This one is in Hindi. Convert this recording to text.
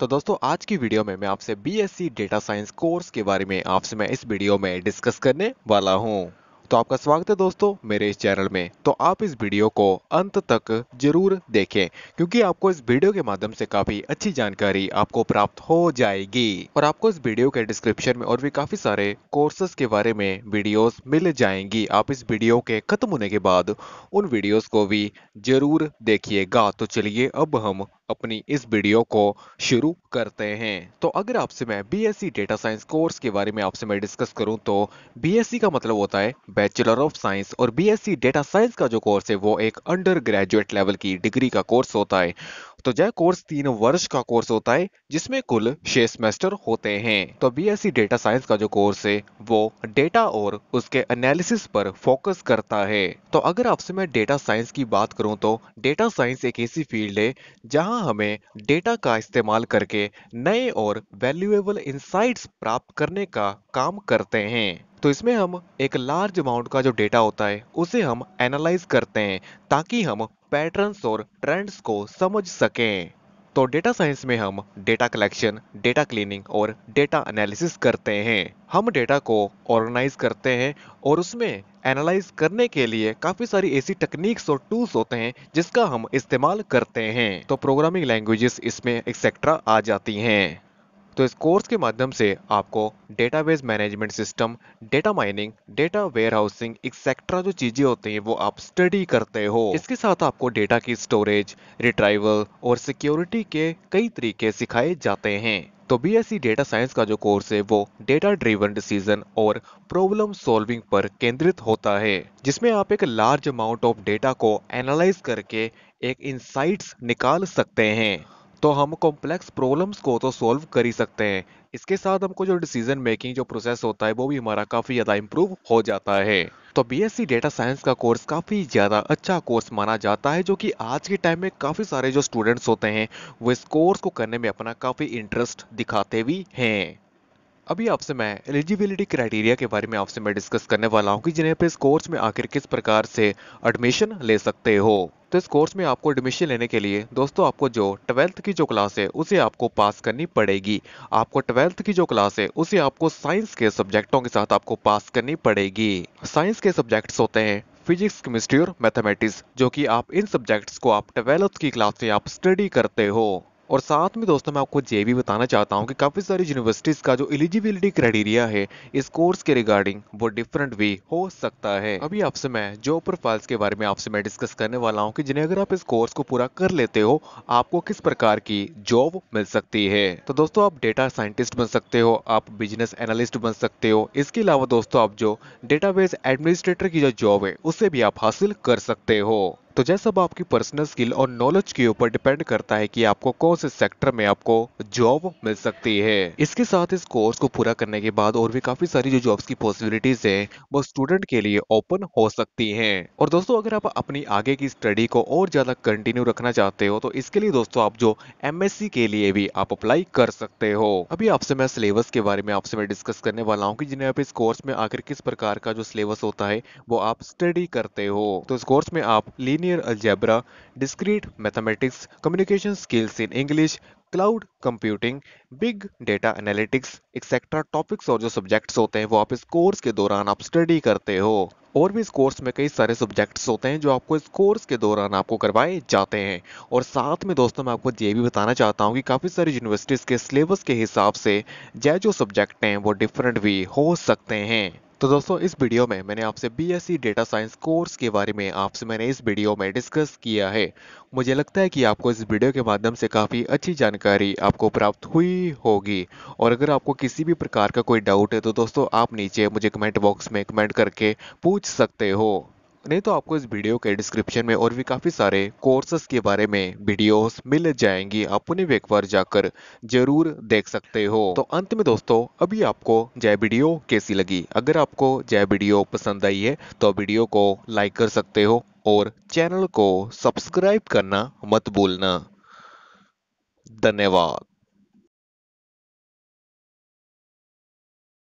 तो दोस्तों आज की वीडियो में मैं आपसे बीएससी डेटा साइंस कोर्स के बारे में आपसे मैं इस वीडियो में डिस्कस करने वाला हूँ तो आपका स्वागत है दोस्तों मेरे इस चैनल में तो आप इस वीडियो को अंत तक जरूर देखें क्योंकि आपको इस वीडियो के माध्यम से काफी अच्छी जानकारी आपको प्राप्त हो जाएगी और आपको इस वीडियो के डिस्क्रिप्शन में और भी काफी सारे कोर्सेज के बारे में वीडियोस मिल जाएंगी आप इस वीडियो के खत्म होने के बाद उन वीडियोज को भी जरूर देखिएगा तो चलिए अब हम अपनी इस वीडियो को शुरू करते हैं तो अगर आपसे मैं बीएससी डेटा साइंस कोर्स के बारे में आपसे मैं डिस्कस करूं तो बीएससी का मतलब होता है बैचलर ऑफ साइंस और बीएससी डेटा साइंस का जो कोर्स है वो एक अंडर ग्रेजुएट लेवल की डिग्री का कोर्स होता है तो यह कोर्स तीन वर्ष का कोर्स होता है जिसमें कुल छह सेमेस्टर होते हैं तो बीएससी डेटा साइंस का जो कोर्स है वो डेटा और उसके एनालिसिस पर फोकस करता है तो अगर आपसे मैं डेटा साइंस की बात करूं तो डेटा साइंस एक ऐसी फील्ड है जहां हमें डेटा का इस्तेमाल करके नए और वैल्यूएबल इंसाइट्स प्राप्त करने का काम करते हैं तो इसमें हम एक लार्ज अमाउंट का जो डेटा होता है उसे हम एनालाइज करते हैं ताकि हम पैटर्न्स और ट्रेंड्स को समझ सकें तो डेटा साइंस में हम डेटा कलेक्शन डेटा क्लीनिंग और डेटा एनालिसिस करते हैं हम डेटा को ऑर्गेनाइज करते हैं और उसमें एनालाइज करने के लिए काफ़ी सारी ऐसी टेक्निक्स और टूल्स होते हैं जिसका हम इस्तेमाल करते हैं तो प्रोग्रामिंग लैंग्वेजेस इसमें एक्सेट्रा आ जाती हैं तो इस कोर्स के माध्यम से आपको database management system data mining data warehousing etcetera जो चीजें होती हैं वो आप स्टडी करते हो इसके साथ आपको डेटा की स्टोरेज रिट्राइवल और सिक्योरिटी के कई तरीके सिखाए जाते हैं तो बी डेटा साइंस का जो कोर्स है वो डेटा ड्रिवन डिसीजन और प्रॉब्लम सॉल्विंग पर केंद्रित होता है जिसमें आप एक लार्ज अमाउंट ऑफ डेटा को एनालाइज करके एक इंसाइट्स निकाल सकते हैं तो हम कॉम्प्लेक्स प्रॉब्लम्स को तो सॉल्व कर ही सकते हैं इसके साथ हमको जो डिसीजन मेकिंग जो प्रोसेस होता है वो भी हमारा काफ़ी ज़्यादा इम्प्रूव हो जाता है तो बीएससी डेटा साइंस का कोर्स काफ़ी ज़्यादा अच्छा कोर्स माना जाता है जो कि आज के टाइम में काफ़ी सारे जो स्टूडेंट्स होते हैं वो इस कोर्स को करने में अपना काफ़ी इंटरेस्ट दिखाते भी हैं अभी आपसे मैं एलिजिबिलिटी क्राइटेरिया के बारे में आपसे मैं डिस्कस करने वाला हूँ कि जिन्हें पे इस कोर्स में आखिर किस प्रकार से एडमिशन ले सकते हो तो इस कोर्स में आपको एडमिशन लेने के लिए दोस्तों आपको जो ट्वेल्थ की जो क्लास है उसे आपको पास करनी पड़ेगी आपको ट्वेल्थ की जो क्लास है उसे आपको साइंस के सब्जेक्टों के साथ आपको पास करनी पड़ेगी साइंस के सब्जेक्ट्स होते हैं फिजिक्स केमिस्ट्री और मैथमेटिक्स जो कि आप इन सब्जेक्ट्स को आप ट्वेल्थ की क्लास से आप स्टडी करते हो और साथ में दोस्तों मैं आपको ये भी बताना चाहता हूँ कि काफ़ी सारी यूनिवर्सिटीज़ का जो एलिजिबिलिटी क्राइटेरिया है इस कोर्स के रिगार्डिंग वो डिफरेंट भी हो सकता है अभी आपसे मैं जॉब प्रोफाइल्स के बारे में आपसे मैं डिस्कस करने वाला हूँ कि जिन्हें अगर आप इस कोर्स को पूरा कर लेते हो आपको किस प्रकार की जॉब मिल सकती है तो दोस्तों आप डेटा साइंटिस्ट बन सकते हो आप बिजनेस एनालिस्ट बन सकते हो इसके अलावा दोस्तों आप जो डेटा एडमिनिस्ट्रेटर की जो जॉब है उसे भी आप हासिल कर सकते हो तो जैसा अब आपकी पर्सनल स्किल और नॉलेज के ऊपर डिपेंड करता है कि आपको कौन से सेक्टर में आपको जॉब मिल सकती है इसके साथ इस कोर्स को पूरा करने के बाद और भी काफी सारी जो जॉब्स की पॉसिबिलिटीज है वो स्टूडेंट के लिए ओपन हो सकती है और दोस्तों अगर आप अपनी आगे की स्टडी को और ज्यादा कंटिन्यू रखना चाहते हो तो इसके लिए दोस्तों आप जो एम के लिए भी आप अप्लाई कर सकते हो अभी आपसे मैं सिलेबस के बारे में आपसे मैं डिस्कस करने वाला हूँ की जिन्हें आप इस कोर्स में आखिर किस प्रकार का जो सिलेबस होता है वो आप स्टडी करते हो तो इस कोर्स में आप linear linear algebra, discrete mathematics, communication skills in English, cloud computing, big data analytics, etc. topics और जो subjects होते हैं वो आप इस course के दौरान आप study करते हो और भी इस कोर्स में कई सारे सब्जेक्ट्स होते हैं जो आपको इस कोर्स के दौरान आपको करवाए जाते हैं और साथ में दोस्तों मैं आपको ये भी बताना चाहता हूँ कि काफ़ी सारी यूनिवर्सिटीज़ के सिलेबस के हिसाब से जय जो सब्जेक्ट हैं वो डिफरेंट भी हो सकते हैं तो दोस्तों इस वीडियो में मैंने आपसे बीएससी डेटा साइंस कोर्स के बारे में आपसे मैंने इस वीडियो में डिस्कस किया है मुझे लगता है कि आपको इस वीडियो के माध्यम से काफ़ी अच्छी जानकारी आपको प्राप्त हुई होगी और अगर आपको किसी भी प्रकार का कोई डाउट है तो दोस्तों आप नीचे मुझे कमेंट बॉक्स में कमेंट करके पूछ सकते हो नहीं तो आपको इस वीडियो के डिस्क्रिप्शन में और भी काफ़ी सारे कोर्सेस के बारे में वीडियोस मिल जाएंगी आप उन्हें एक बार जाकर जरूर देख सकते हो तो अंत में दोस्तों अभी आपको जय वीडियो कैसी लगी अगर आपको जय वीडियो पसंद आई है तो वीडियो को लाइक कर सकते हो और चैनल को सब्सक्राइब करना मत भूलना धन्यवाद